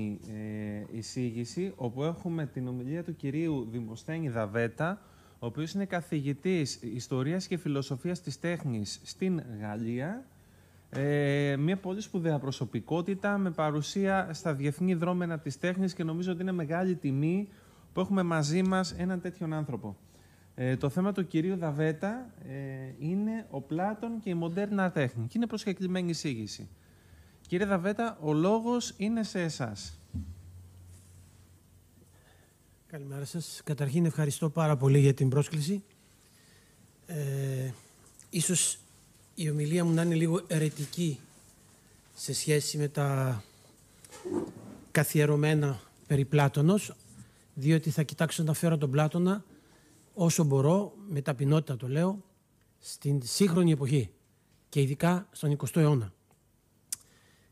Ε, εισήγηση όπου έχουμε την ομιλία του κυρίου Δημοσθένη Δαβέτα ο οποίος είναι καθηγητής ιστορίας και φιλοσοφίας της τέχνης στην Γαλλία ε, μια πολύ σπουδαία προσωπικότητα με παρουσία στα διεθνή δρόμενα της τέχνης και νομίζω ότι είναι μεγάλη τιμή που έχουμε μαζί μας έναν τέτοιον άνθρωπο. Ε, το θέμα του κυρίου Δαβέτα είναι ο Πλάτων και η μοντέρνα τέχνη και είναι προσκεκλημένη εισήγηση. Κύριε Δαβέτα, ο λόγος είναι σε εσάς. Καλημέρα σας. Καταρχήν ευχαριστώ πάρα πολύ για την πρόσκληση. Ε, ίσως η ομιλία μου να είναι λίγο ερετική σε σχέση με τα καθιερωμένα περί Πλάτωνος, διότι θα κοιτάξω να φέρω τον Πλάτωνα όσο μπορώ, με ταπεινότητα το λέω, στην σύγχρονη εποχή και ειδικά στον 20ο αιώνα.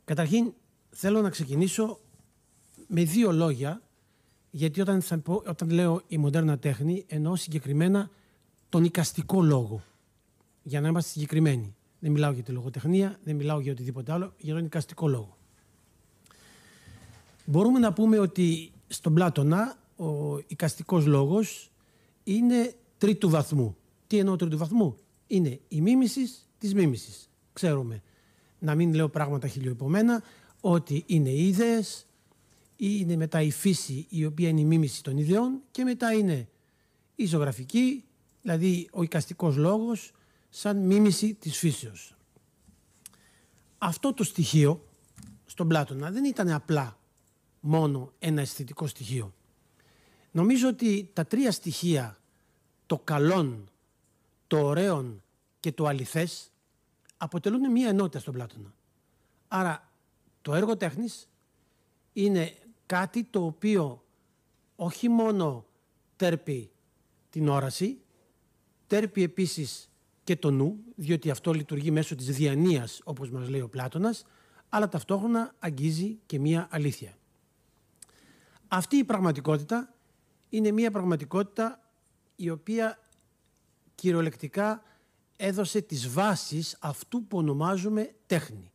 Καταρχήν θέλω να ξεκινήσω με δύο λόγια, γιατί όταν, όταν λέω η μοντέρνα τέχνη, εννοώ συγκεκριμένα τον οικαστικό λόγο. Για να είμαστε συγκεκριμένοι. Δεν μιλάω για τη λογοτεχνία, δεν μιλάω για οτιδήποτε άλλο, για τον οικαστικό λόγο. Μπορούμε να πούμε ότι στον Πλάτωνα ο οικαστικός λόγος είναι τρίτου βαθμού. Τι εννοώ τρίτου βαθμού? Είναι η μίμησης της μίμησης. Ξέρουμε να μην λέω πράγματα ότι ότι είναι οι η είναι μετά η φύση η οποία είναι η μίμηση των ιδεών και μετά είναι η ζωγραφική, δηλαδή ο οικαστικός λόγος σαν μίμηση της φύσεως. Αυτό το στοιχείο στον Πλάτωνα δεν ήταν απλά μόνο ένα αισθητικό στοιχείο. Νομίζω ότι τα τρία στοιχεία, το καλόν, το ωραίον και το αληθές, αποτελούν μια ενότητα στον Πλάτωνα. Άρα το έργο τέχνης είναι κάτι το οποίο όχι μόνο τέρπει την όραση, τέρπει επίσης και το νου, διότι αυτό λειτουργεί μέσω της διανοίας, όπως μας λέει ο Πλάτωνας, αλλά ταυτόχρονα αγγίζει και μία αλήθεια. Αυτή η πραγματικότητα είναι μία πραγματικότητα η οποία κυριολεκτικά έδωσε τις βάσεις αυτού που ονομάζουμε τέχνη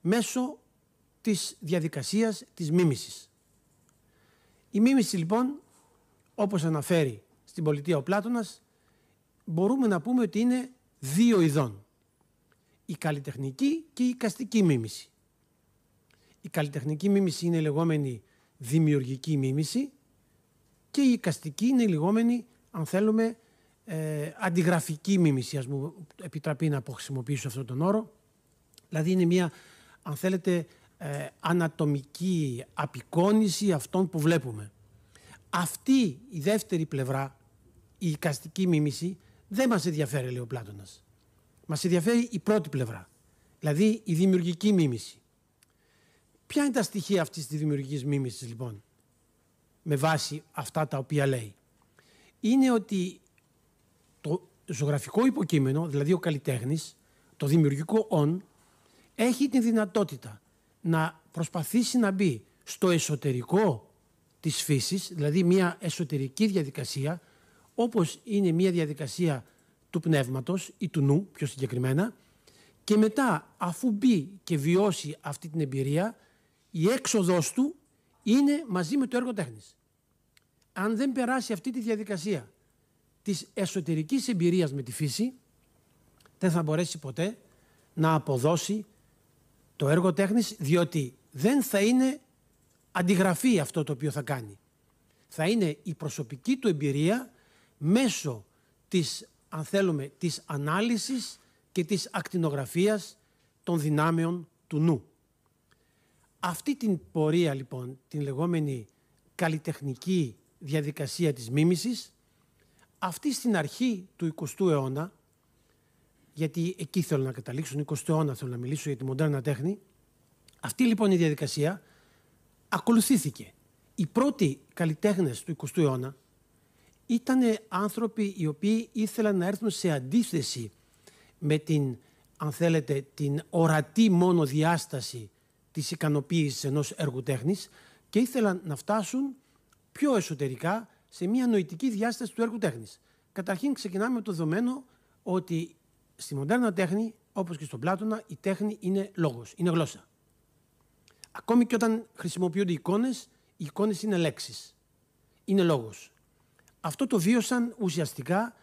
μέσω της διαδικασίας της μίμησης. Η μίμηση λοιπόν, όπως αναφέρει στην πολιτεία ο Πλάτωνας, μπορούμε να πούμε ότι είναι δύο ειδών. Η καλλιτεχνική και η καστική μίμηση. Η καλλιτεχνική μίμηση είναι η λεγόμενη δημιουργική μίμηση και η καστική είναι η λεγόμενη, αν θέλουμε, ε, αντιγραφική μίμηση, ας μου επιτραπεί να χρησιμοποιήσω αυτόν τον όρο. Δηλαδή είναι μια, αν θέλετε, ε, ανατομική απεικόνηση αυτών που βλέπουμε. Αυτή η δεύτερη πλευρά, η οικαστική μίμηση, δεν μας ενδιαφέρει, λέει ο Πλάτωνας. Μας ενδιαφέρει η πρώτη πλευρά, δηλαδή η δημιουργική μίμηση. Ποια είναι τα στοιχεία αυτής της δημιουργικής μίμησης, λοιπόν, με βάση αυτά τα οποία λέει. Είναι ότι το ζωγραφικό υποκείμενο, δηλαδή ο καλλιτέχνης, το δημιουργικό «ον», έχει τη δυνατότητα να προσπαθήσει να μπει στο εσωτερικό της φύσης, δηλαδή μια εσωτερική διαδικασία, όπως είναι μια διαδικασία του πνεύματος ή του νου πιο συγκεκριμένα, και μετά αφού μπει και βιώσει αυτή την εμπειρία, η έξοδος του είναι μαζί με το έργο τέχνης. Αν δεν περάσει αυτή τη διαδικασία της εσωτερικής εμπειρίας με τη φύση δεν θα μπορέσει ποτέ να αποδώσει το έργο τέχνης διότι δεν θα είναι αντιγραφή αυτό το οποίο θα κάνει. Θα είναι η προσωπική του εμπειρία μέσω της, αν θέλουμε, της ανάλυσης και της ακτινογραφίας των δυνάμεων του νου. Αυτή την πορεία λοιπόν, την λεγόμενη καλλιτεχνική διαδικασία της μίμησης, αυτή στην αρχή του 20ου αιώνα, γιατί εκεί θέλω να καταλήξω, τον 20ο αιώνα θέλω να μιλήσω για τη μοντέρνα τέχνη, αυτή λοιπόν η διαδικασία ακολουθήθηκε. Οι πρώτοι καλλιτέχνες του 20ου αιώνα ήταν άνθρωποι οι οποίοι ήθελαν να έρθουν σε αντίθεση με την, αν θέλετε, την ορατή μόνο διάσταση της ικανοποίησης ενός έργου τέχνης και ήθελαν να φτάσουν πιο εσωτερικά σε μια νοητική διάσταση του έργου τέχνης. Καταρχήν ξεκινάμε με το δεδομένο ότι στη μοντέρνα τέχνη, όπως και στον Πλάτωνα, η τέχνη είναι λόγος, είναι γλώσσα. Ακόμη και όταν χρησιμοποιούνται εικόνες, οι εικόνες είναι λέξεις, Είναι λόγος. Αυτό το βίωσαν ουσιαστικά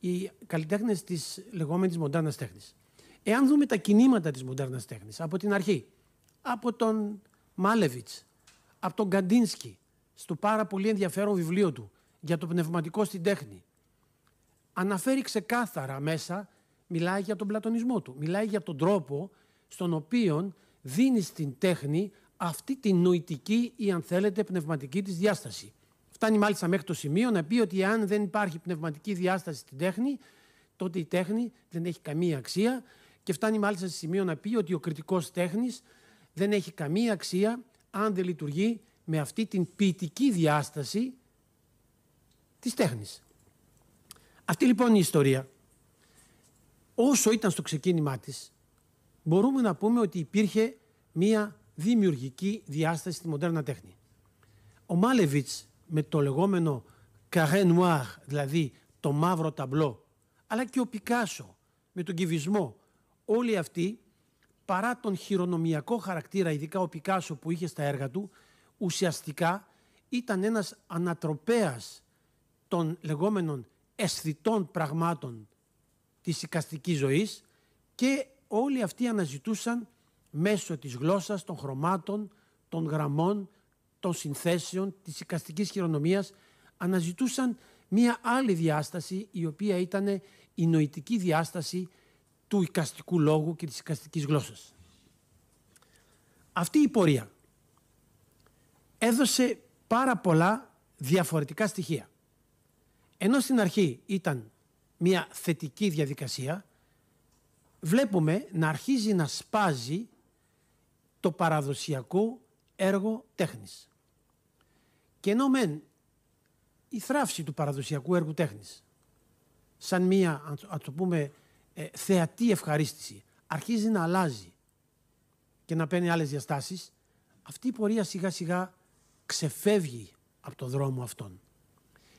οι καλλιτέχνες της λεγόμενης μοντέρνας τέχνης. Εάν δούμε τα κινήματα της μοντέρνας τέχνης, από την αρχή, από τον Μάλεβιτς, από τον Καντίνσκι, στο πάρα πολύ ενδιαφέρον βιβλίο του για το πνευματικό στην τέχνη. Αναφέρει ξεκάθαρα μέσα, μιλάει για τον πλατωνισμό του, μιλάει για τον τρόπο στον οποίο δίνει στην τέχνη αυτή τη νοητική ή αν θέλετε πνευματική της διάσταση. Φτάνει μάλιστα μέχρι το σημείο να πει ότι αν δεν υπάρχει πνευματική διάσταση στην τέχνη, τότε η τέχνη δεν έχει καμία αξία και φτάνει μάλιστα σε σημείο να πει ότι ο κριτικός τέχνης δεν έχει καμία αξία αν δεν λειτουργεί με αυτή την ποιητική διάσταση της τέχνης. Αυτή λοιπόν η ιστορία. Όσο ήταν στο ξεκίνημά της, μπορούμε να πούμε ότι υπήρχε μία δημιουργική διάσταση στη μοντέρνα τέχνη. Ο Μάλεβιτς με το λεγόμενο «carré noir», δηλαδή το μαύρο ταμπλό, αλλά και ο Πικάσο με τον κυβισμό, όλοι αυτοί παρά τον χειρονομιακό χαρακτήρα, ειδικά ο Πικάσο που είχε στα έργα του, ουσιαστικά ήταν ένας ανατροπέας των λεγόμενων αισθητών πραγμάτων της οικαστικής ζωής και όλοι αυτοί αναζητούσαν μέσω της γλώσσας, των χρωμάτων, των γραμμών, των συνθέσεων, της οικαστικής χειρονομίας, αναζητούσαν μία άλλη διάσταση η οποία ήταν η νοητική διάσταση του οικαστικού λόγου και της οικαστικής γλώσσας. Αυτή η πορεία έδωσε πάρα πολλά διαφορετικά στοιχεία. Ενώ στην αρχή ήταν μια θετική διαδικασία, βλέπουμε να αρχίζει να σπάζει το παραδοσιακό έργο τέχνης. Και ενώ μεν η θράψη του παραδοσιακού έργου τέχνης, σαν μια, το πούμε, ε, θεατή ευχαρίστηση, αρχίζει να αλλάζει και να παίρνει άλλες διαστάσεις, αυτή η πορεία σιγά σιγά ξεφεύγει από το δρόμο αυτόν.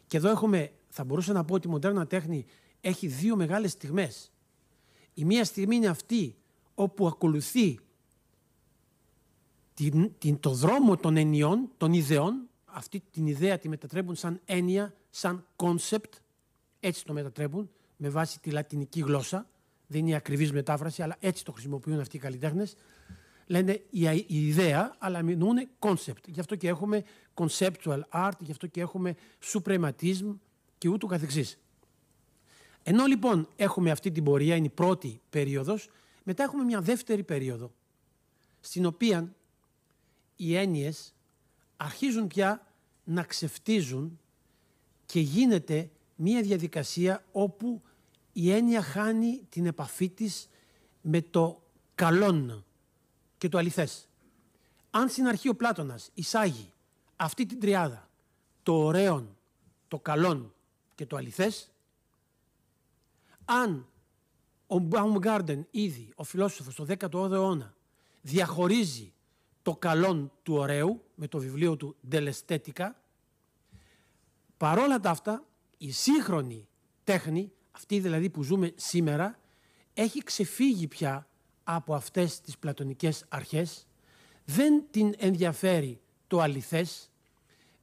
Και εδώ έχουμε, θα μπορούσα να πω ότι η μοντέρνα τέχνη έχει δύο μεγάλες στιγμές. Η μία στιγμή είναι αυτή όπου ακολουθεί την, την, το δρόμο των ενιών, των ιδεών, αυτή την ιδέα τη μετατρέπουν σαν έννοια, σαν concept, έτσι το μετατρέπουν με βάση τη λατινική γλώσσα, δεν είναι ακριβής μετάφραση, αλλά έτσι το χρησιμοποιούν αυτοί οι καλλιτέχνες λένε η ιδέα, αλλά μεινούνε concept. Γι' αυτό και έχουμε conceptual art, γι' αυτό και έχουμε suprematism και ούτω καθεξής. Ενώ λοιπόν έχουμε αυτή την πορεία, είναι η πρώτη περίοδος, μετά έχουμε μια δεύτερη περίοδο, στην οποία οι έννοιες αρχίζουν πια να ξεφτίζουν και γίνεται μια διαδικασία όπου η έννοια χάνει την επαφή της με το καλόν, και το αληθές. Αν στην αρχή ο Πλάτονα εισάγει αυτή την τριάδα, το ωραίο, το καλόν και το αληθές, αν ο Baumgarten ήδη, ο φιλόσοφος, το 18ο αιώνα, διαχωρίζει το καλόν του ωραίου με το βιβλίο του Ντελεστέτικα, παρόλα τα αυτά η σύγχρονη τέχνη, αυτή δηλαδή που ζούμε σήμερα, έχει ξεφύγει πια από αυτές τις πλατωνικές αρχές, δεν την ενδιαφέρει το αληθές,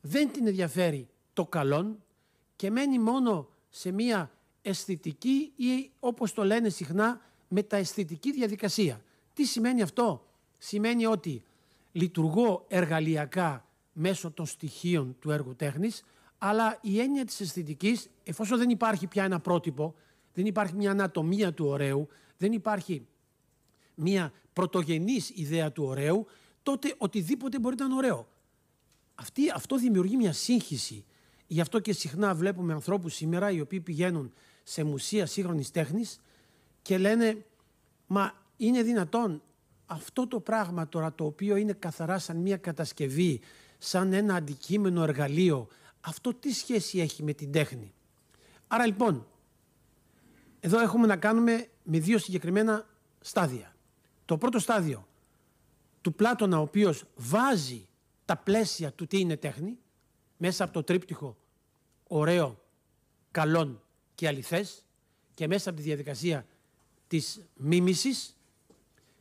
δεν την ενδιαφέρει το καλόν και μένει μόνο σε μία αισθητική ή όπως το λένε συχνά μετααισθητική διαδικασία. Τι σημαίνει αυτό? Σημαίνει ότι λειτουργώ εργαλειακά μέσω των στοιχείων του έργου τέχνης, αλλά η έννοια της αισθητικής, εφόσον δεν υπάρχει πια ένα πρότυπο, δεν υπάρχει μια ανατομία του ωραίου, δεν υπάρχει μια πρωτογενής ιδέα του ωραίου, τότε οτιδήποτε μπορεί να είναι ωραίο. Αυτή, αυτό δημιουργεί μια σύγχυση. Γι' αυτό και συχνά βλέπουμε ανθρώπους σήμερα οι οποίοι πηγαίνουν σε μουσεία σύγχρονης τέχνης και λένε Μα είναι δυνατόν αυτό το πράγμα τώρα το οποίο είναι καθαρά σαν μια κατασκευή, σαν ένα αντικείμενο εργαλείο, αυτό τι σχέση έχει με την τέχνη. Άρα λοιπόν, εδώ έχουμε να κάνουμε με δύο συγκεκριμένα στάδια. Το πρώτο στάδιο του Πλάτωνα ο οποίος βάζει τα πλαίσια του τι είναι τέχνη μέσα από το τρίπτυχο ωραίο, καλόν και αληθές και μέσα από τη διαδικασία της μίμησης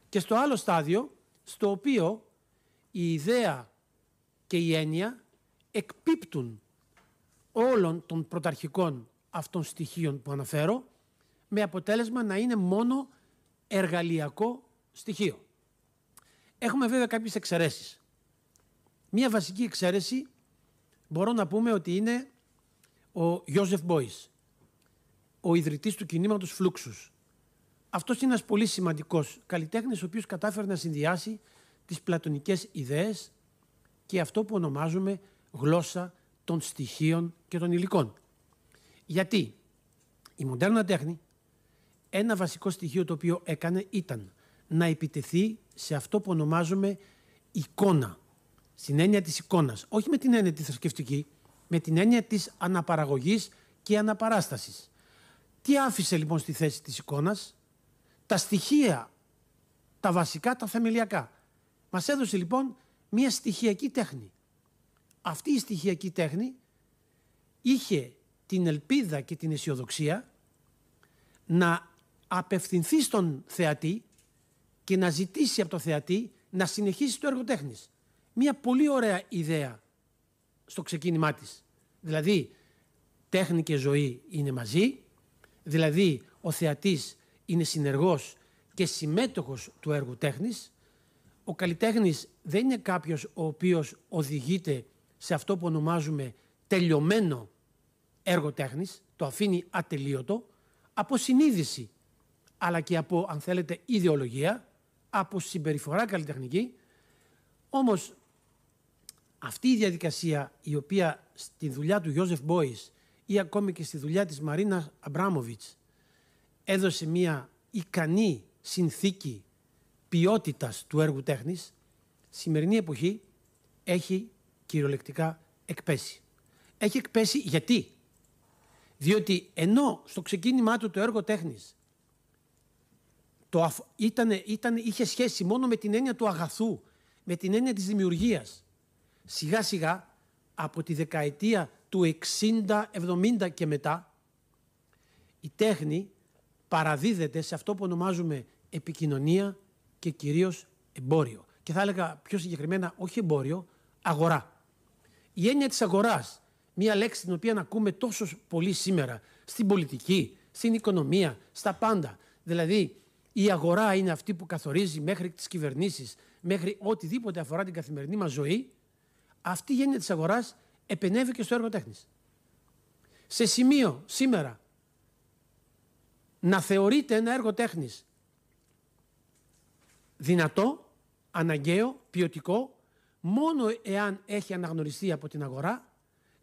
και στο άλλο στάδιο στο οποίο η ιδέα και η έννοια εκπίπτουν όλων των πρωταρχικών αυτών στοιχείων που αναφέρω με αποτέλεσμα να είναι μόνο εργαλειακό στοιχείο. Έχουμε βέβαια κάποιες εξαιρέσεις. Μία βασική εξαίρεση μπορώ να πούμε ότι είναι ο Ιώζεφ Μπόις. ο ιδρυτής του κινήματος Φλούξους. Αυτός είναι ένας πολύ σημαντικός καλλιτέχνης, ο οποίος κατάφερε να συνδυάσει τις πλατωνικές ιδέες και αυτό που ονομάζουμε γλώσσα των στοιχείων και των υλικών. Γιατί η μοντέρνα τέχνη, ένα βασικό στοιχείο το οποίο έκανε ήταν να επιτεθεί σε αυτό που ονομάζουμε εικόνα. Στην έννοια της εικόνας. Όχι με την έννοια της θρησκευτική, με την έννοια της αναπαραγωγής και αναπαράστασης. Τι άφησε λοιπόν στη θέση της εικόνας, τα στοιχεία, τα βασικά, τα θεμελιακά. Μας έδωσε λοιπόν μια στοιχειακή τέχνη. Αυτή η στοιχειακή τέχνη είχε την ελπίδα και την αισιοδοξία να απευθυνθεί στον θεατή και να ζητήσει από το θεατή να συνεχίσει το έργο τέχνης. Μια πολύ ωραία ιδέα στο ξεκίνημά της. Δηλαδή, τέχνη και ζωή είναι μαζί, δηλαδή ο θεατής είναι συνεργός και συμμέτοχος του έργου τέχνης. Ο καλλιτέχνης δεν είναι κάποιος ο οποίος οδηγείται σε αυτό που ονομάζουμε τελειωμένο έργο τέχνης, το αφήνει ατελείωτο, από συνείδηση αλλά και από, αν θέλετε, ιδεολογία, από συμπεριφορά καλλιτεχνική. Όμως αυτή η διαδικασία η οποία στη δουλειά του Γιώζεφ Μπόης ή ακόμη και στη δουλειά της Μαρίνα Αμπράμοβιτ έδωσε μια ικανή συνθήκη ποιότητας του έργου τέχνης, σημερινή εποχή έχει κυριολεκτικά εκπέσει. Έχει εκπέσει γιατί. Διότι ενώ στο ξεκίνημά του το έργο τέχνης το, ήτανε, ήτανε, είχε σχέση μόνο με την έννοια του αγαθού, με την έννοια της δημιουργίας. Σιγά σιγά από τη δεκαετία του 60-70 και μετά η τέχνη παραδίδεται σε αυτό που ονομάζουμε επικοινωνία και κυρίως εμπόριο. Και θα έλεγα πιο συγκεκριμένα όχι εμπόριο, αγορά. Η έννοια της αγοράς, μια λέξη την οποία ακούμε τόσο πολύ σήμερα στην πολιτική, στην οικονομία, στα πάντα. Δηλαδή η αγορά είναι αυτή που καθορίζει μέχρι τις κυβερνήσεις, μέχρι οτιδήποτε αφορά την καθημερινή μας ζωή. Αυτή η γένεια της αγοράς επενεύει και στο έργο τέχνης. Σε σημείο σήμερα να θεωρείται ένα έργο τέχνης δυνατό, αναγκαίο, ποιοτικό, μόνο εάν έχει αναγνωριστεί από την αγορά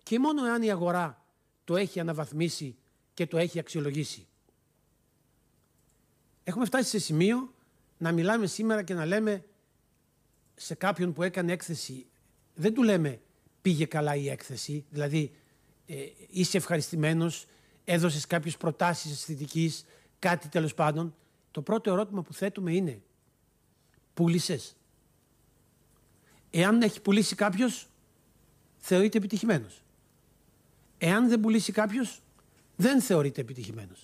και μόνο εάν η αγορά το έχει αναβαθμίσει και το έχει αξιολογήσει. Έχουμε φτάσει σε σημείο να μιλάμε σήμερα και να λέμε σε κάποιον που έκανε έκθεση, δεν του λέμε πήγε καλά η έκθεση, δηλαδή ε, είσαι ευχαριστημένος, έδωσες κάποιες προτάσεις αισθητικής, κάτι τέλος πάντων. Το πρώτο ερώτημα που θέτουμε είναι, πούλησες. Εάν έχει πουλήσει κάποιος, θεωρείται επιτυχημένος. Εάν δεν πουλήσει κάποιος, δεν θεωρείται επιτυχημένος.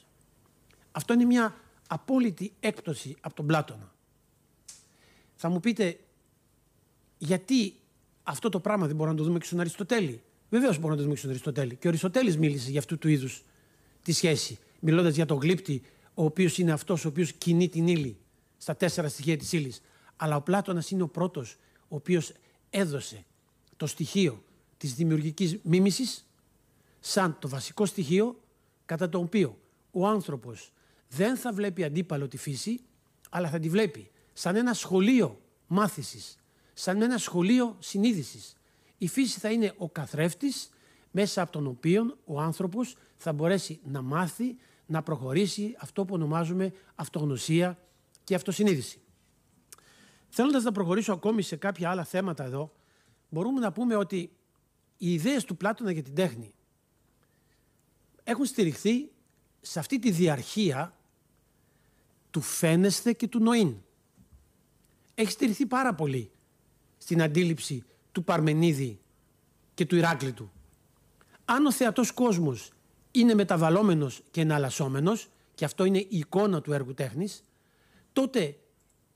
Αυτό είναι μια απόλυτη έκπτωση από τον Πλάτωνα. Θα μου πείτε, γιατί αυτό το πράγμα δεν μπορούμε να το δούμε και στον Αριστοτέλη. Βεβαίως μπορούμε να το δούμε και στον Αριστοτέλη. Και ο Αριστοτέλης μίλησε για αυτού του είδους τη σχέση. Μιλώντας για τον γλύπτη, ο οποίος είναι αυτός ο οποίος κινεί την ύλη στα τέσσερα στοιχεία της ύλης. Αλλά ο Πλάτωνας είναι ο πρώτος ο οποίος έδωσε το στοιχείο της δημιουργικής μίμησης σαν το βασικό στοιχείο κατά το οποίο ο άνθρωπος δεν θα βλέπει αντίπαλο τη φύση, αλλά θα τη βλέπει σαν ένα σχολείο μάθησης, σαν ένα σχολείο συνείδησης. Η φύση θα είναι ο καθρέφτης μέσα από τον οποίο ο άνθρωπος θα μπορέσει να μάθει, να προχωρήσει αυτό που ονομάζουμε αυτογνωσία και αυτοσυνείδηση. Θέλοντας να προχωρήσω ακόμη σε κάποια άλλα θέματα εδώ, μπορούμε να πούμε ότι οι ιδέες του Πλάτωνα για την τέχνη έχουν στηριχθεί σε αυτή τη διαρχία του φαίνεσθε και του νοήν. Έχει στηριχθεί πάρα πολύ στην αντίληψη του Παρμενίδη και του Ηράκλητου. Αν ο θεατός κόσμος είναι μεταβαλλόμενος και εναλλασσόμενος, και αυτό είναι η εικόνα του έργου τέχνης, τότε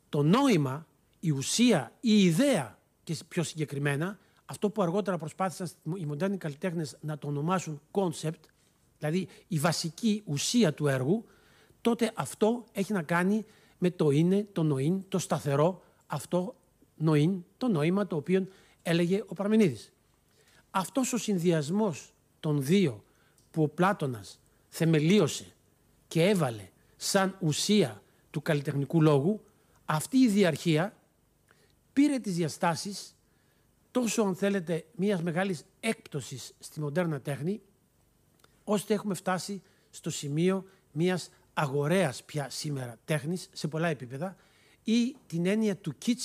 το νόημα, η ουσία, η ιδέα και πιο συγκεκριμένα, αυτό που αργότερα προσπάθησαν οι μοντέρνοι καλλιτέχνες να το ονομάσουν concept, δηλαδή η βασική ουσία του έργου, τότε αυτό έχει να κάνει με το είναι, το νοήν, το σταθερό αυτό νοήν, το νόημα το οποίο έλεγε ο Παραμενίδης. Αυτός ο συνδυασμός των δύο που ο Πλάτωνας θεμελίωσε και έβαλε σαν ουσία του καλλιτεχνικού λόγου, αυτή η διαρχία πήρε τις διαστάσεις τόσο αν θέλετε μιας μεγάλης έκπτωσης στη μοντέρνα τέχνη, ώστε έχουμε φτάσει στο σημείο μιας αγορέας πια σήμερα τέχνης σε πολλά επίπεδα ή την έννοια του κίτ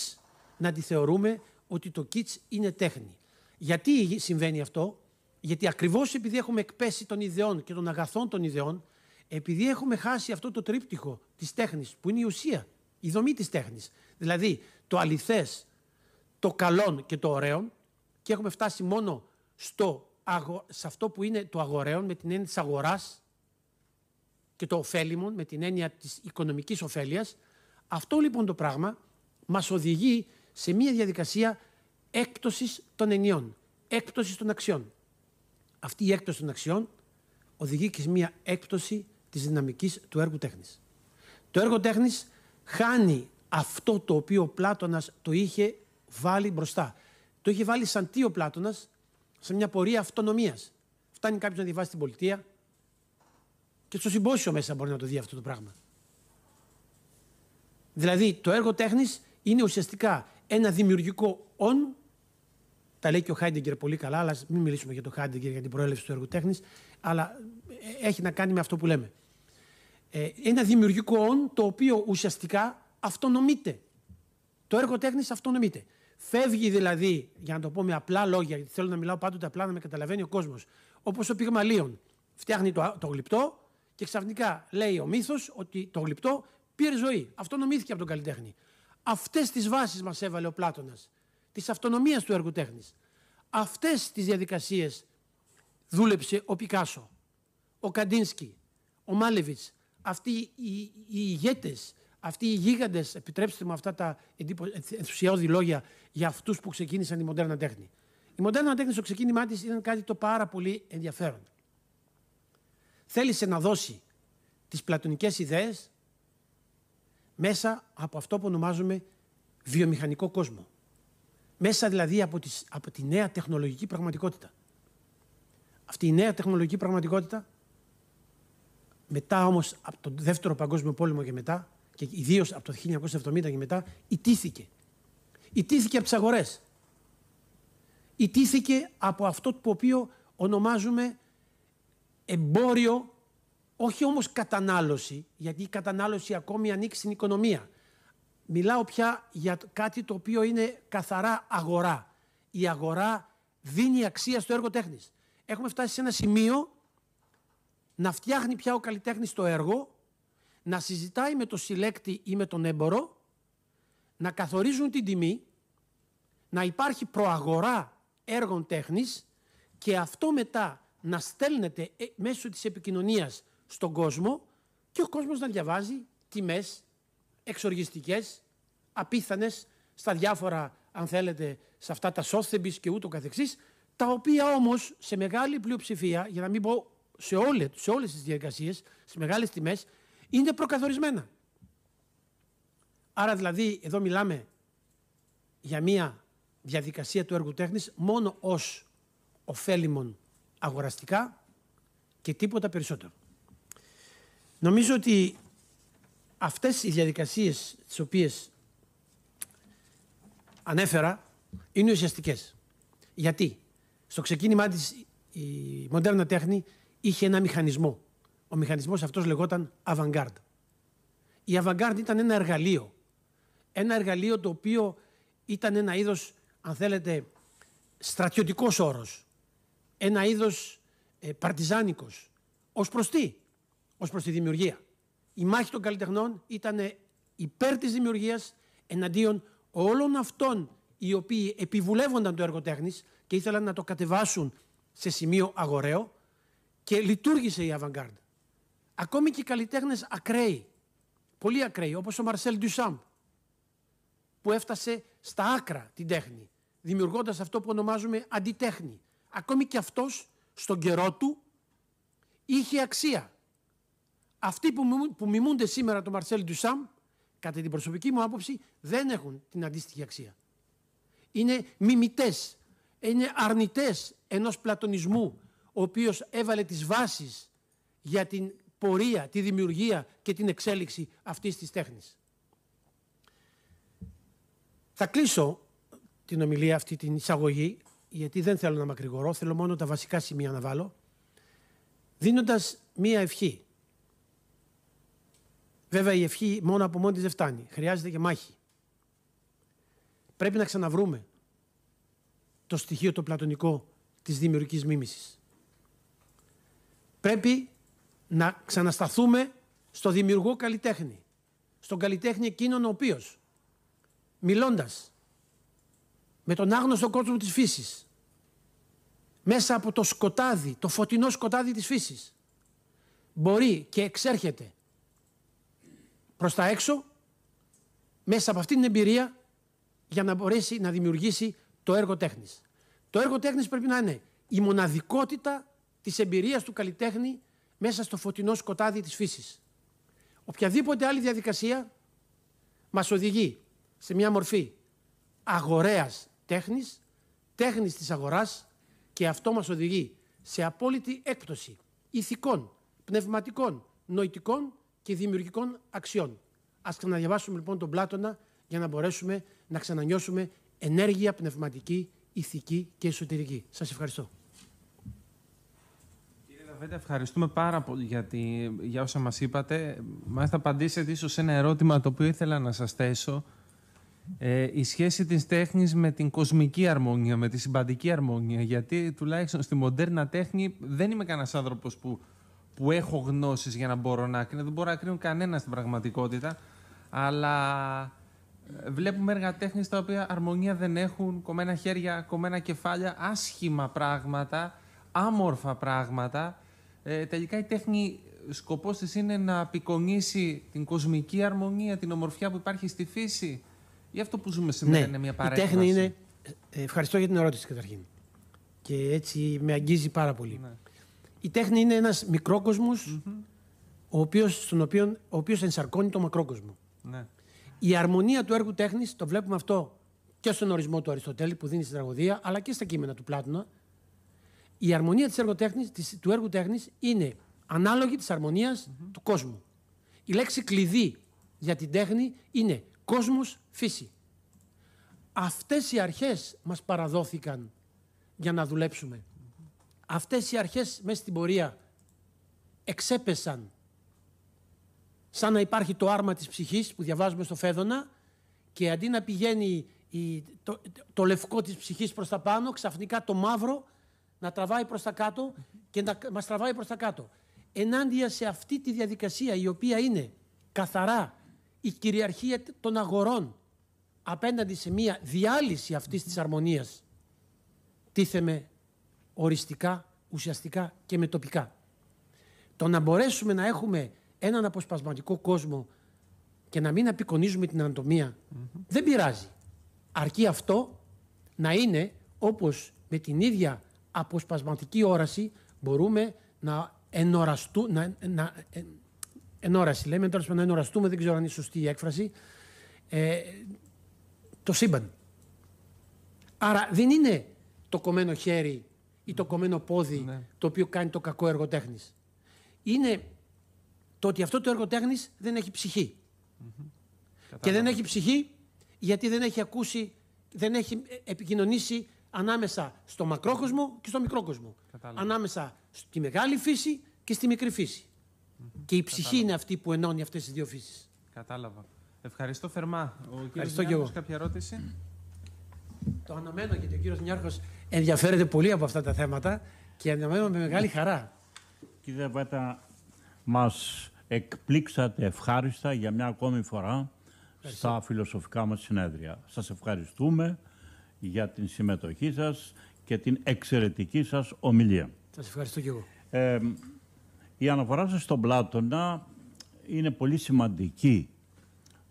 να τη θεωρούμε ότι το Κίτ είναι τέχνη. Γιατί συμβαίνει αυτό, γιατί ακριβώς επειδή έχουμε εκπέσει των ιδεών και των αγαθών των ιδεών, επειδή έχουμε χάσει αυτό το τρίπτυχο της τέχνης που είναι η ουσία, η δομή της τέχνης. δηλαδή το αληθε το καλό και το ωραίο και έχουμε φτάσει μόνο σε αυτό που είναι το αγοραίο με την έννοια της αγοράς και το ωφέλιμον με την έννοια της οικονομικής ωφέλειας. Αυτό λοιπόν το πράγμα μας οδηγεί σε μια διαδικασία έκπτωσης των ενιών, έκπτωσης των αξιών. Αυτή η έκπτωση των αξιών οδηγεί και σε μια έκπτωση της δυναμικής του έργου τέχνης. Το έργο τέχνης χάνει αυτό το οποίο ο Πλάτωνας το είχε βάλει μπροστά. Το είχε βάλει σαν τι ο Πλάτωνας, σε μια πορεία αυτονομίας. Φτάνει κάποιος να διαβάσει την πολιτεία, και στο συμπόσιο μέσα μπορεί να το δει αυτό το πράγμα. Δηλαδή το έργο τέχνης είναι ουσιαστικά ένα δημιουργικό ον, τα λέει και ο Χάιντεγκερ πολύ καλά, αλλά μην μιλήσουμε για το Χάιντεγκερ για την προέλευση του έργου τέχνης, αλλά ε, έχει να κάνει με αυτό που λέμε. Ε, ένα δημιουργικό ον, το οποίο ουσιαστικά αυτονομείται. Το έργο τέχνης αυτονομείται. Φεύγει δηλαδή, για να το πω με απλά λόγια, γιατί θέλω να μιλάω πάντοτε απλά να με καταλαβαίνει ο κόσμος. Όπως ο Πιγμαλίων φτιάχνει το, το γλυπτό, και ξαφνικά λέει ο μύθος ότι το γλυπτό πήρε ζωή. Αυτό νομήθηκε από τον καλλιτέχνη. Αυτές τις βάσεις μας έβαλε ο Πλάτονα. Της αυτονομίας του έργου τέχνης. Αυτές τις διαδικασίες δούλεψε ο Πικάσο, ο Καντίνσκι, ο Μάλεβιτ. Αυτοί οι, οι ηγέτες, αυτοί οι γίγαντες, επιτρέψτε μου αυτά τα ενθουσιώδη λόγια για αυτούς που ξεκίνησαν η μοντέρνα τέχνη. Η μοντέρνα τέχνη στο ξεκίνημά της ήταν κάτι το πάρα πολύ ενδιαφέρον θέλησε να δώσει τις πλατωνικές ιδέες μέσα από αυτό που ονομάζουμε βιομηχανικό κόσμο. Μέσα δηλαδή από, τις, από τη νέα τεχνολογική πραγματικότητα. Αυτή η νέα τεχνολογική πραγματικότητα, μετά όμως από τον Δεύτερο Παγκόσμιο Πόλεμο και μετά, και ιδίως από το 1970 και μετά, ιτήθηκε. Ιτήθηκε από τις αγορές. Ιτήθηκε από αυτό που οποίο ονομάζουμε εμπόριο, όχι όμως κατανάλωση, γιατί η κατανάλωση ακόμη ανήκει στην οικονομία. Μιλάω πια για κάτι το οποίο είναι καθαρά αγορά. Η αγορά δίνει αξία στο έργο τέχνης. Έχουμε φτάσει σε ένα σημείο να φτιάχνει πια ο καλλιτέχνης το έργο, να συζητάει με τον συλλέκτη ή με τον έμπορο, να καθορίζουν την τιμή, να υπάρχει προαγορά έργων τέχνης και αυτό μετά να στέλνεται ε, μέσω της επικοινωνίας στον κόσμο και ο κόσμος να διαβάζει τιμές εξοργιστικές, απίθανες στα διάφορα, αν θέλετε, σε αυτά τα σώθεμπης και ούτω καθεξής, τα οποία όμως σε μεγάλη πλειοψηφία, για να μην πω σε, όλε, σε όλες τις διαδικασίες, σε μεγάλες τιμές, είναι προκαθορισμένα. Άρα δηλαδή εδώ μιλάμε για μία διαδικασία του έργου τέχνης μόνο ως ωφέλιμον αγοραστικά και τίποτα περισσότερο. Νομίζω ότι αυτές οι διαδικασίες τις οποίες ανέφερα είναι ουσιαστικές. Γιατί στο ξεκίνημά της η μοντέρνα τέχνη είχε ένα μηχανισμό. Ο μηχανισμός αυτός λεγόταν avant-garde. Η avant-garde ήταν ένα εργαλείο. Ένα εργαλείο το οποίο ήταν ένα είδος, αν θέλετε, στρατιωτικός όρος ένα είδος ε, παρτιζάνικος. Ως προς τι? Ως προς τη δημιουργία. Η μάχη των καλλιτεχνών ήταν ε, υπέρ της δημιουργίας εναντίον όλων αυτών οι οποίοι επιβουλεύονταν το έργο τέχνης και ήθελαν να το κατεβάσουν σε σημείο αγοραίο και λειτουργήσε η Αβανγκάρντ. Ακόμη και οι καλλιτέχνες ακραίοι, πολύ ακραίοι, όπως ο Μαρσέλ Ντουσάμπ, που έφτασε στα άκρα την τέχνη, δημιουργώντας αυτό που ονομάζουμε αντιτέχνη, ακόμη και αυτός στον καιρό του είχε αξία. Αυτοί που μιμούνται σήμερα τον Μαρσέλ Ντουσάμ, κατά την προσωπική μου άποψη, δεν έχουν την αντίστοιχη αξία. Είναι μιμητές, είναι αρνητές ενός πλατωνισμού, ο οποίος έβαλε τις βάσεις για την πορεία, τη δημιουργία και την εξέλιξη αυτής της τέχνης. Θα κλείσω την ομιλία αυτή, την εισαγωγή, γιατί δεν θέλω να μακρηγορώ, θέλω μόνο τα βασικά σημεία να βάλω, δίνοντας μία ευχή. Βέβαια η ευχή μόνο από μόνη της δεν φτάνει, χρειάζεται και μάχη. Πρέπει να ξαναβρούμε το στοιχείο το πλατωνικό της δημιουργικής μίμησης. Πρέπει να ξανασταθούμε στο δημιουργό καλλιτέχνη, στον καλλιτέχνη εκείνον ο οποίος, μιλώντας με τον άγνωστο κόσμο της φύσης. Μέσα από το σκοτάδι, το φωτεινό σκοτάδι της φύσης. Μπορεί και εξέρχεται προς τα έξω, μέσα από αυτήν την εμπειρία, για να μπορέσει να δημιουργήσει το έργο τέχνης. Το έργο τέχνης πρέπει να είναι η μοναδικότητα της εμπειρίας του καλλιτέχνη μέσα στο φωτεινό σκοτάδι της φύσης. Οποιαδήποτε άλλη διαδικασία μας οδηγεί σε μια μορφή αγορέας τέχνης, τέχνης της αγοράς και αυτό μας οδηγεί σε απόλυτη έκπτωση ηθικών, πνευματικών, νοητικών και δημιουργικών αξιών. Ας ξαναδιαβάσουμε λοιπόν τον Πλάτωνα για να μπορέσουμε να ξανανιώσουμε ενέργεια πνευματική, ηθική και εσωτερική. Σας ευχαριστώ. Ευχαριστούμε πάρα πολύ για, για όσα μας είπατε. Μάλιστα απαντήσετε ίσως σε ένα ερώτημα το οποίο ήθελα να σας θέσω. Ε, η σχέση της τέχνης με την κοσμική αρμόνια, με τη συμπαντική αρμόνια. Γιατί τουλάχιστον στη μοντέρνα τέχνη δεν είμαι κανένας άνθρωπος που, που έχω γνώσεις για να μπορώ να κρίνω. Δεν μπορώ να κρίνω κανένα στην πραγματικότητα. Αλλά ε, βλέπουμε έργα τέχνης τα οποία αρμονία δεν έχουν, κομμένα χέρια, κομμένα κεφάλια, άσχημα πράγματα, άμορφα πράγματα. Ε, τελικά η τέχνη σκοπός της είναι να απεικονίσει την κοσμική αρμονία, την ομορφιά που υπάρχει στη φύση, ή αυτό που ζούμε σήμερα ναι. είναι μια παρέμβαση. Η τέχνη ειναι μια ε, παρεμβαση Ευχαριστώ για την ερώτηση καταρχήν. Και έτσι με αγγίζει πάρα πολύ. Ναι. Η τέχνη είναι ένας κόσμο ο οποίος, ενσαρκώνει το μακρόκοσμο. Ναι. Η αρμονία του έργου τέχνης, το βλέπουμε αυτό και στον ορισμό του Αριστοτέλη που δίνει στην τραγωδία, αλλά και στα κείμενα του Πλάτωνα. Η αρμονία της της, του έργου τέχνης είναι ανάλογη της αρμονια του κόσμου. Η λέξη κλειδί για την τέχνη είναι κόσμος, φύση. Αυτές οι αρχές μας παραδόθηκαν για να δουλέψουμε. Αυτές οι αρχές μέσα στην πορεία εξέπεσαν σαν να υπάρχει το άρμα της ψυχής που διαβάζουμε στο Φέδωνα και αντί να πηγαίνει η, το, το, λευκό της ψυχής προς τα πάνω, ξαφνικά το μαύρο να τραβάει προς τα κάτω και να μας τραβάει προς τα κάτω. Ενάντια σε αυτή τη διαδικασία η οποία είναι καθαρά η κυριαρχία των αγορών απέναντι σε μια διάλυση αυτής της αρμονίας τίθεμε οριστικά, ουσιαστικά και με τοπικά. Το να μπορέσουμε να έχουμε έναν αποσπασματικό κόσμο και να μην απεικονίζουμε την ανατομια δεν πειράζει. Αρκεί αυτό να είναι όπως με την ίδια αποσπασματική όραση μπορούμε να ενοραστούμε... να, να, ενόραση λέμε, τώρα να ενοραστούμε, δεν ξέρω αν είναι σωστή η έκφραση, ε, το σύμπαν. Άρα δεν είναι το κομμένο χέρι ή το κομμένο πόδι ναι. το οποίο κάνει το κακό έργο τέχνης. Είναι το ότι αυτό το έργο τέχνης δεν έχει mm-hmm. Και δεν έχει ψυχή γιατί δεν έχει ακούσει, δεν έχει ε, επικοινωνήσει ανάμεσα στο μακρόκοσμο και στο μικρόκοσμο. Ανάμεσα στη μεγάλη φύση και στη μικρή φύση. Και η ψυχή είναι αυτή που ενώνει αυτές τις δύο φύσεις. Κατάλαβα. Ευχαριστώ θερμά. Ο Ευχαριστώ και Κάποια ερώτηση. Το αναμένω γιατί ο κύριος Νιάρχος ενδιαφέρεται πολύ από αυτά τα θέματα και αναμένω με μεγάλη χαρά. Κύριε Βέτα, μας εκπλήξατε ευχάριστα για μια ακόμη φορά στα φιλοσοφικά μας συνέδρια. Σας ευχαριστούμε για την συμμετοχή σας και την εξαιρετική σας ομιλία. Σας ευχαριστώ και εγώ. Ε, η αναφορά σας στον Πλάτωνα είναι πολύ σημαντική.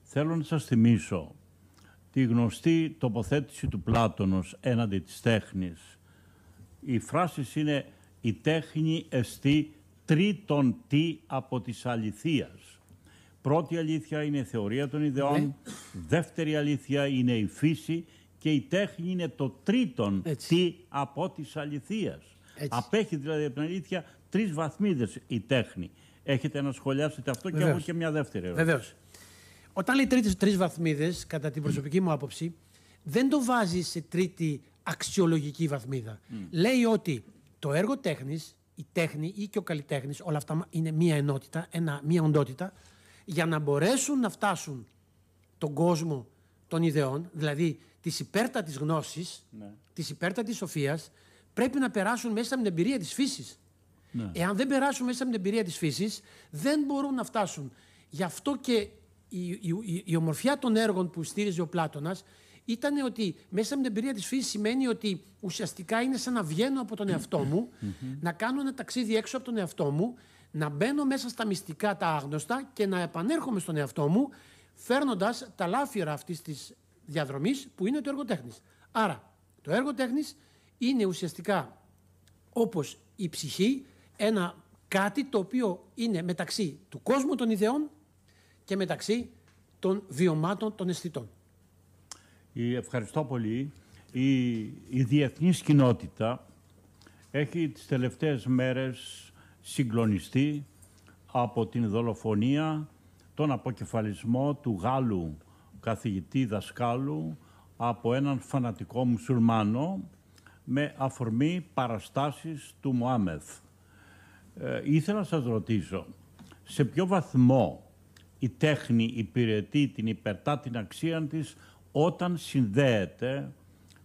Θέλω να σας θυμίσω τη γνωστή τοποθέτηση του Πλάτωνος έναντι της τέχνης. Η φράση είναι «Η τέχνη εστί τρίτον τι από της αληθείας». Πρώτη αλήθεια είναι η θεωρία των ιδεών, ναι. δεύτερη αλήθεια είναι η θεωρια των ιδεων δευτερη αληθεια ειναι η φυση και η τέχνη είναι το τρίτον τι από της αληθείας. Απέχει δηλαδή από την αλήθεια Τρεις βαθμίδες η τέχνη. Έχετε να σχολιάσετε αυτό Βεβαίως. και έχω και μια δεύτερη ερώτηση. Βεβαίως. Όταν λέει τρίτη τρεις βαθμίδες, κατά την προσωπική μου άποψη, δεν το βάζει σε τρίτη αξιολογική βαθμίδα. Λέει ότι το έργο τέχνης, η τέχνη ή και ο καλλιτέχνης, όλα αυτά είναι μία ενότητα, ένα, μία οντότητα, για να μπορέσουν να φτάσουν τον κόσμο των ιδεών, δηλαδή της υπέρτατης γνώσης, mm. Ναι. της υπέρτατης σοφίας, πρέπει να περάσουν μέσα από την εμπειρία της φύσης. Ναι. Εάν δεν περάσουν μέσα από την εμπειρία της φύσης, δεν μπορούν να φτάσουν. Γι' αυτό και η, η, ομορφιά των έργων που στήριζε ο Πλάτωνας ήταν ότι μέσα από την εμπειρία της φύσης σημαίνει ότι ουσιαστικά είναι σαν να βγαίνω από τον εαυτό μου, να κάνω ένα ταξίδι έξω από τον εαυτό μου, να μπαίνω μέσα στα μυστικά, τα άγνωστα και να επανέρχομαι στον εαυτό μου, φέρνοντας τα λάφυρα αυτής της διαδρομής που είναι το έργο τέχνης. Άρα, το έργο τέχνης είναι ουσιαστικά όπως η ψυχή ένα κάτι το οποίο είναι μεταξύ του κόσμου των ιδεών και μεταξύ των βιωμάτων των αισθητών. Ευχαριστώ πολύ. Η, η διεθνής κοινότητα έχει τις τελευταίες μέρες συγκλονιστεί από την δολοφονία, τον αποκεφαλισμό του Γάλλου καθηγητή δασκάλου από έναν φανατικό μουσουλμάνο με αφορμή παραστάσεις του Μωάμεθ. Ε, ήθελα να σας ρωτήσω, σε ποιο βαθμό η τέχνη υπηρετεί την υπερτά την αξία της όταν συνδέεται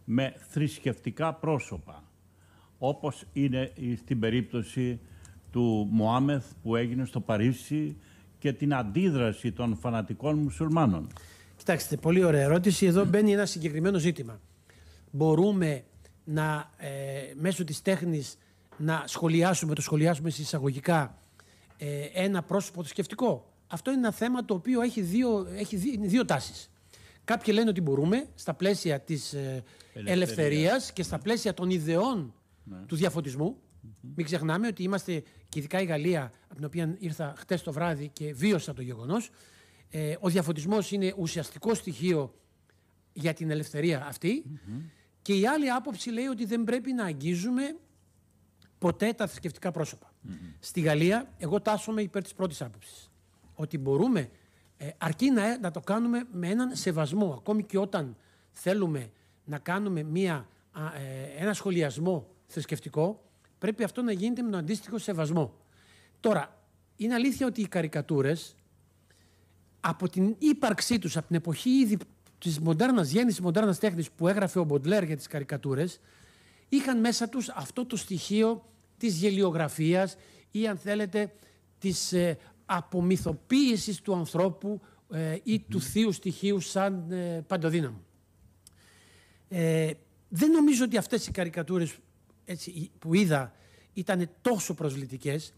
με θρησκευτικά πρόσωπα, όπως είναι στην περίπτωση του Μωάμεθ που έγινε στο Παρίσι και την αντίδραση των φανατικών μουσουλμάνων. Κοιτάξτε, πολύ ωραία ερώτηση. Εδώ μπαίνει ένα συγκεκριμένο ζήτημα. Μπορούμε να ε, μέσω της τέχνης να σχολιάσουμε, το σχολιάσουμε εισαγωγικά, ε, ένα πρόσωπο θρησκευτικό. Αυτό είναι ένα θέμα το οποίο έχει δύο, έχει δύο, τάσεις. Κάποιοι λένε ότι μπορούμε στα πλαίσια της ε, ελευθερίας, και στα ναι. πλαίσια των ιδεών ναι. του διαφωτισμού. Mm-hmm. Μην ξεχνάμε ότι είμαστε, και ειδικά η Γαλλία, από την οποία ήρθα χτες το βράδυ και βίωσα το γεγονός, ε, ο διαφωτισμός είναι ουσιαστικό στοιχείο για την ελευθερία Και η άλλη άποψη λέει ότι δεν πρέπει να αγγίζουμε ποτέ τα θρησκευτικά Στη Γαλλία, εγώ τάσσομαι υπέρ της πρώτης άποψης. Ότι μπορούμε, ε, αρκεί να, ε, να το κάνουμε με έναν σεβασμό, ακόμη και όταν θέλουμε να κάνουμε μία, ε, ένα σχολιασμό θρησκευτικό, πρέπει αυτό να γίνεται με τον αντίστοιχο σεβασμό. Τώρα, είναι αλήθεια ότι οι καρικατούρες, από την ύπαρξή τους, από την εποχή ήδη της μοντέρνας γέννησης, μοντέρνας τέχνης που έγραφε ο Μποντλέρ για τις καρικατούρες, είχαν μέσα τους αυτό το στοιχείο της γελιογραφίας ή αν θέλετε της ε, απομυθοποίησης του ανθρώπου ε, ή του θείου στοιχείου σαν ε, παντοδύναμο. Ε, δεν νομίζω ότι αυτές οι καρικατούρες έτσι, που είδα ήταν τόσο προσβλητικές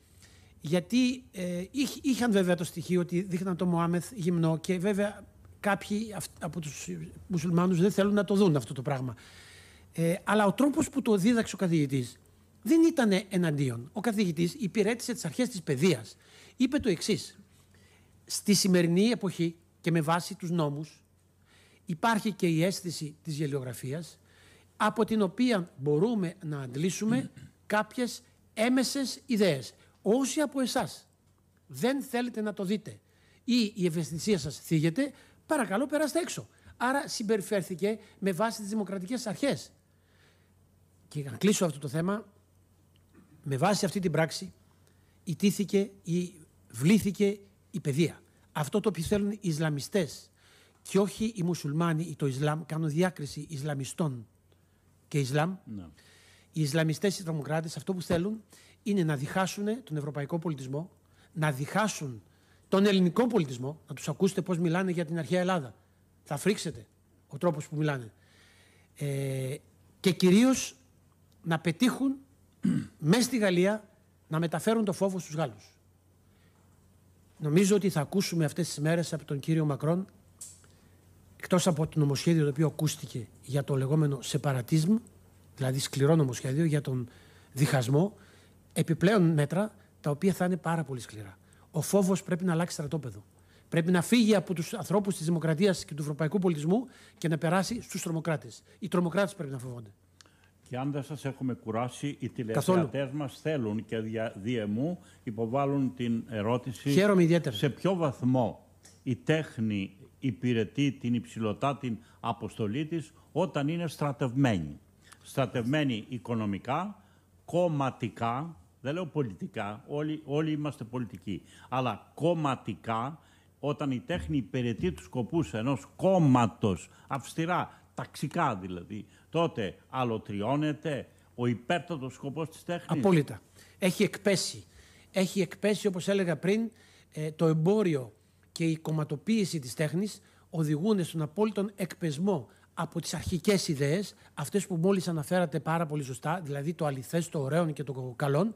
γιατί ε, είχαν βέβαια το στοιχείο ότι δείχναν το Μωάμεθ γυμνό και βέβαια κάποιοι από τους μουσουλμάνους δεν θέλουν να το δουν αυτό το πράγμα. αλλά ο τρόπος που το δίδαξε ο καθηγητής δεν ήταν εναντίον. Ο καθηγητής υπηρέτησε τις αρχές της παιδείας. Είπε το εξής. Στη σημερινή εποχή και με βάση τους νόμους, υπάρχει και η αίσθηση της γελιογραφίας, από την οποία μπορούμε να αντλήσουμε κάποιες έμεσες ιδέες. Όσοι από εσάς δεν θέλετε να το δείτε ή η ευαισθησία σας θίγεται, παρακαλώ περάστε έξω. Άρα συμπεριφέρθηκε με βάση τις δημοκρατικές αρχές. Και να κλείσω αυτό το θέμα, με βάση αυτή την πράξη ιτήθηκε ή βλήθηκε η παιδεία. Αυτό το οποίο θέλουν οι Ισλαμιστές και όχι οι μουσουλμάνοι ή το Ισλάμ, κάνουν διάκριση Ισλαμιστών και Ισλάμ. Ναι. Οι Ισλαμιστές, οι τρομοκράτες, αυτό που θέλουν είναι να διχάσουν τον ευρωπαϊκό πολιτισμό, να διχάσουν τον ελληνικό πολιτισμό, να τους ακούσετε πώς μιλάνε για την αρχαία Ελλάδα. Θα φρίξετε ο τρόπος που μιλάνε. Ε, και κυρίως να πετύχουν μέσα στη Γαλλία να μεταφέρουν το φόβο στους Γάλλους. Νομίζω ότι θα ακούσουμε αυτές τις μέρες από τον κύριο Μακρόν εκτός από το νομοσχέδιο το οποίο ακούστηκε για το λεγόμενο σεπαρατίσμ, δηλαδή σκληρό νομοσχέδιο για τον διχασμό, επιπλέον μέτρα τα οποία θα είναι πάρα πολύ σκληρά. Ο φόβος πρέπει να αλλάξει στρατόπεδο. Πρέπει να φύγει από τους ανθρώπους της δημοκρατίας και του ευρωπαϊκού πολιτισμού και να περάσει στους τρομοκράτες. Οι τρομοκράτες πρέπει να φοβόνται. Και αν δεν σας έχουμε κουράσει, οι τηλεθεατές μας θέλουν και δια, διεμού υποβάλλουν την ερώτηση Χαίρομαι ιδιαίτερα. σε ποιο βαθμό η τέχνη υπηρετεί την υψηλότατη την αποστολή της όταν είναι στρατευμένη. Στρατευμένη οικονομικά, κομματικά, δεν λέω πολιτικά, όλοι, όλοι είμαστε πολιτικοί, αλλά κομματικά όταν η τέχνη υπηρετεί τους σκοπούς ενός κόμματος αυστηρά ταξικά δηλαδή, τότε αλωτριώνεται ο υπέρτατος σκοπός της τέχνης. Απόλυτα. Έχει εκπέσει. Έχει εκπέσει, όπως έλεγα πριν, ε, το εμπόριο και η κομματοποίηση της τέχνης οδηγούν στον απόλυτο εκπεσμό από τις αρχικές ιδέες, αυτές που μόλις αναφέρατε πάρα πολύ σωστά, δηλαδή το αληθές, το ωραίο και το καλό,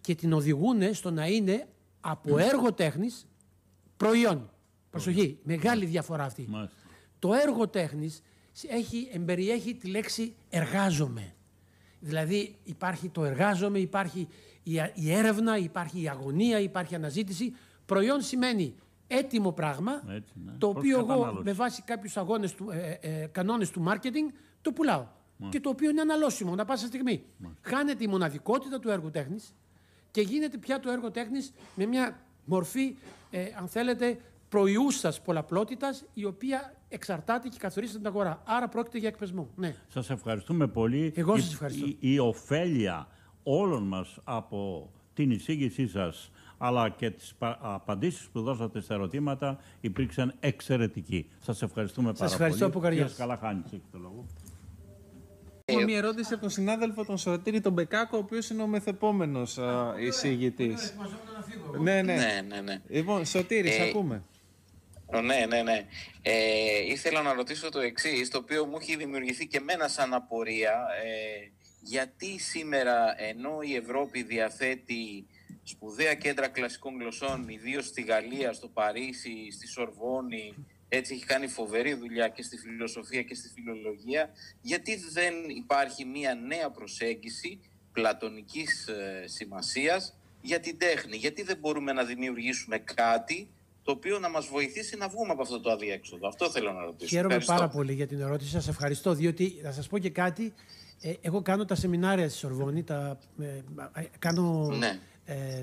και την οδηγούν στο να είναι από έργο τέχνης προϊόν. Προσοχή, μεγάλη διαφορά αυτή. Το έργο τέχνης έχει, εμπεριέχει τη λέξη εργάζομαι. Δηλαδή υπάρχει το εργάζομαι, υπάρχει η, έρευνα, υπάρχει η αγωνία, υπάρχει η αναζήτηση. Προϊόν σημαίνει έτοιμο πράγμα, ναι. το οποίο εγώ με βάση κάποιους αγώνες του, ε, ε, ε κανόνες του marketing το πουλάω. Και το οποίο είναι αναλώσιμο, να πάσα στιγμή. Χάνεται η μοναδικότητα του έργου τέχνης και γίνεται πια το έργο τέχνης με μια μορφή, ε, αν θέλετε, προϊούσας πολλαπλότητας, η οποία εξαρτάται και καθορίζεται την αγορά. Άρα πρόκειται για εκπαισμό. Ναι. Σας ευχαριστούμε πολύ. Εγώ σας ευχαριστώ. Η, η, η ωφέλεια όλων μας από την εισήγησή σας αλλά και τις απαντήσεις που δώσατε στα ερωτήματα υπήρξαν εξαιρετικοί. Σας ευχαριστούμε πάρα πολύ. Σας ευχαριστώ από καρδιάς. Καλά το λόγο. Έχω μια ερώτηση από τον συνάδελφο τον Σωτήρη τον Μπεκάκο, ο οποίος είναι ο μεθεπόμενος εισηγητή. Ναι ναι. ναι, ναι, ναι. Λοιπόν, Σωτήρη, ε, ακούμε. Ε, ναι, ναι, ναι. Ε, ήθελα να ρωτήσω το εξής, το οποίο μου έχει δημιουργηθεί και μένα σαν απορία. Ε, γιατί σήμερα, ενώ η Ευρώπη διαθέτει σπουδαία κέντρα κλασικών γλωσσών, ιδίως στη Γαλλία, στο Παρίσι, στη Σορβόνη, έτσι έχει κάνει φοβερή δουλειά και στη φιλοσοφία και στη φιλολογία, γιατί δεν υπάρχει μία νέα προσέγγιση πλατωνικής σημασίας για την τέχνη. Γιατί δεν μπορούμε να δημιουργήσουμε κάτι το οποίο να μας βοηθήσει να βγούμε από αυτό το αδιέξοδο. Αυτό θέλω να ρωτήσω. Χαίρομαι ευχαριστώ. πάρα πολύ για την ερώτηση. Σας ευχαριστώ, διότι θα σας πω και κάτι. Ε, εγώ κάνω τα σεμινάρια στη Σορβόνη, τα, ε, ε, κάνω ναι. ε,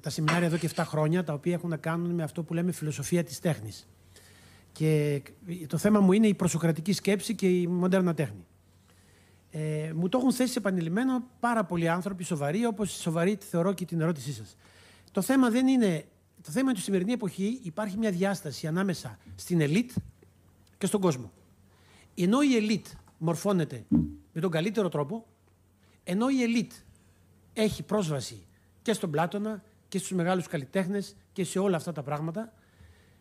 τα σεμινάρια εδώ και 7 χρόνια, τα οποία έχουν να κάνουν με αυτό που λέμε φιλοσοφία της τέχνης. Και το θέμα μου είναι η προσοκρατική σκέψη και η μοντέρνα τέχνη. Ε, μου το έχουν θέσει επανειλημμένο πάρα πολλοί άνθρωποι σοβαροί, όπως σοβαροί θεωρώ και την ερώτησή σας. Το θέμα δεν είναι το θέμα είναι ότι στη σημερινή εποχή υπάρχει μια διάσταση ανάμεσα στην ελίτ και στον κόσμο. Ενώ η ελίτ μορφώνεται με τον καλύτερο τρόπο, ενώ η ελίτ έχει πρόσβαση και στον Πλάτωνα και στους μεγάλους καλλιτέχνες και σε όλα αυτά τα πράγματα,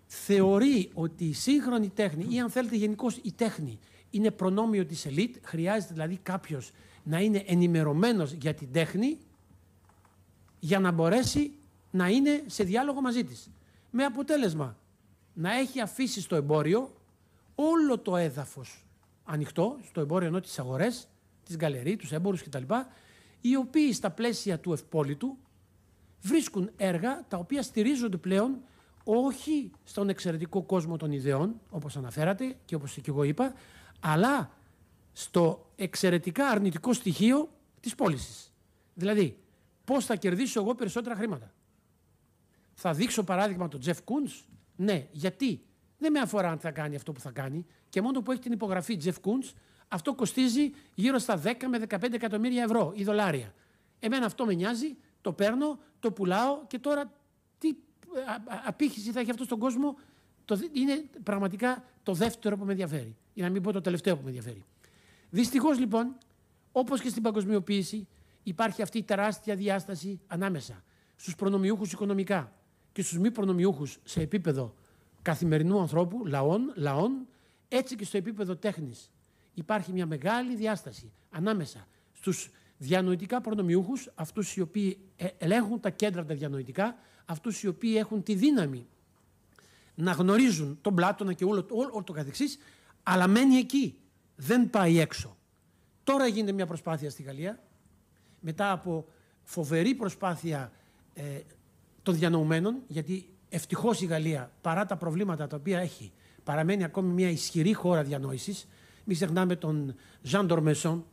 θεωρεί ότι η σύγχρονη τέχνη ή αν θέλετε γενικώς η τέχνη είναι προνόμιο της ελίτ, χρειάζεται δηλαδή κάποιος να είναι ενημερωμένος για την τέχνη για να μπορέσει να είναι σε διάλογο μαζί της. Με αποτέλεσμα να έχει αφήσει στο εμπόριο όλο το έδαφος ανοιχτό, στο εμπόριο ενώ τις αγορές, τις γκαλερί, τους έμπορους κτλ. Οι οποίοι στα πλαίσια του ευπόλυτου βρίσκουν έργα τα οποία στηρίζονται πλέον όχι στον εξαιρετικό κόσμο των ιδεών, όπως αναφέρατε και όπως και εγώ είπα, αλλά στο εξαιρετικά αρνητικό στοιχείο της πώλησης. Δηλαδή, πώς θα κερδίσω εγώ περισσότερα χρήματα. Θα δείξω παράδειγμα τον Τζεφ Κούντ. Ναι, γιατί δεν με αφορά αν θα κάνει αυτό που θα κάνει. Και μόνο που έχει την υπογραφή Τζεφ Κούντ, αυτό κοστίζει γύρω στα 10 με 15 εκατομμύρια ευρώ ή δολάρια. Εμένα αυτό με νοιάζει, το παίρνω, το πουλάω και τώρα τι ε, απήχηση θα έχει αυτό στον κόσμο. Το, είναι πραγματικά το δεύτερο που με ενδιαφέρει. Για να μην πω το τελευταίο που με ενδιαφέρει. Δυστυχώς λοιπόν, όπως και στην παγκοσμιοποίηση, υπάρχει αυτή η τεράστια διάσταση ανάμεσα στους προνομιούχους οικονομικά, και στους μη προνομιούχους σε επίπεδο καθημερινού ανθρώπου, λαών, λαών, έτσι και στο επίπεδο τέχνης. Υπάρχει μια μεγάλη διάσταση ανάμεσα στους διανοητικά προνομιούχους, αυτούς οι οποίοι ε, ελέγχουν τα κέντρα τα διανοητικά, αυτούς οι οποίοι έχουν τη δύναμη να γνωρίζουν τον Πλάτωνα και όλο, όλο όλο το καθεξής, αλλά μένει εκεί. Δεν πάει έξω. Τώρα γίνεται μια προσπάθεια στη Γαλλία, μετά από φοβερή προσπάθεια ε, των διανοουμένων, γιατί ευτυχώς η Γαλλία παρά τα προβλήματα τα οποία έχει παραμένει ακόμη μια ισχυρή χώρα διανόησης. Μην ξεχνάμε τον Ζαν Ντορμεσόν,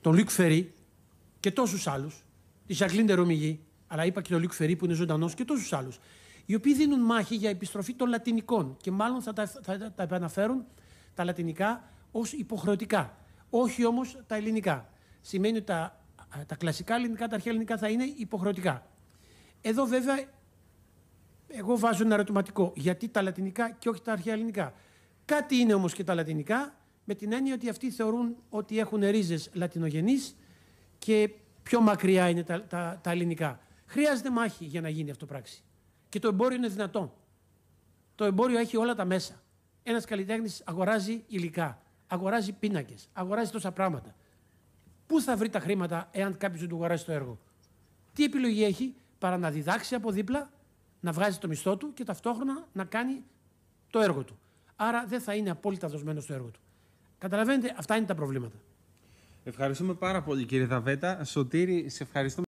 τον Λουκ Φερή και τόσους άλλους, τη Ζαγκλίντε Ντερομιγή, αλλά είπα και τον Λουκ Φερή που είναι ζωντανός και τόσους άλλους, οι οποίοι δίνουν μάχη για επιστροφή των λατινικών και μάλλον θα τα, θα τα επαναφέρουν τα λατινικά ως υποχρεωτικά. Όχι όμως τα ελληνικά. Σημαίνει ότι τα, τα κλασικά ελληνικά, τα αρχαία ελληνικά θα είναι υποχρεωτικά. Εδώ βέβαια εγώ βάζω ένα ερωτηματικό. Γιατί τα λατινικά και όχι τα αρχαία ελληνικά. Κάτι είναι όμως και τα λατινικά με την έννοια ότι αυτοί θεωρούν ότι έχουν ρίζες λατινογενείς και πιο μακριά είναι τα, τα, τα ελληνικά. Χρειάζεται μάχη για να γίνει αυτό πράξη. Και το εμπόριο είναι δυνατό. Το εμπόριο έχει όλα τα μέσα. Ένας καλλιτέχνης αγοράζει υλικά, αγοράζει πίνακες, αγοράζει τόσα πράγματα. Πού θα βρει τα χρήματα εάν κάποιος δεν του αγοράσει το έργο. Τι επιλογή έχει, παρά να διδάξει από δίπλα, να βγάζει το μισθό του και ταυτόχρονα να κάνει το έργο του. Άρα δεν θα είναι απόλυτα δοσμένο στο έργο του. Καταλαβαίνετε, αυτά είναι τα προβλήματα. Ευχαριστούμε πάρα πολύ κύριε Δαβέτα. Σωτήρη, σε ευχαριστούμε.